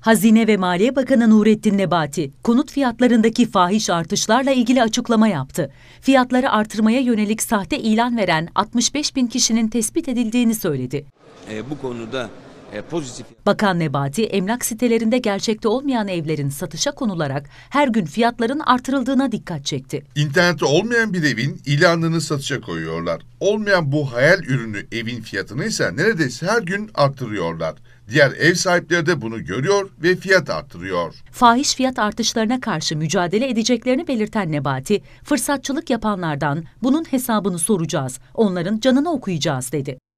Hazine ve Maliye Bakanı Nurettin Nebati, konut fiyatlarındaki fahiş artışlarla ilgili açıklama yaptı. Fiyatları artırmaya yönelik sahte ilan veren 65 bin kişinin tespit edildiğini söyledi. E, bu konuda e, pozitif. Bakan Nebati, emlak sitelerinde gerçekte olmayan evlerin satışa konularak her gün fiyatların artırıldığına dikkat çekti. İnternette olmayan bir evin ilanını satışa koyuyorlar. Olmayan bu hayal ürünü evin fiyatını ise neredeyse her gün artırıyorlar. Diğer ev sahipleri de bunu görüyor ve fiyat artırıyor. Fahiş fiyat artışlarına karşı mücadele edeceklerini belirten Nebati, fırsatçılık yapanlardan bunun hesabını soracağız, onların canını okuyacağız dedi.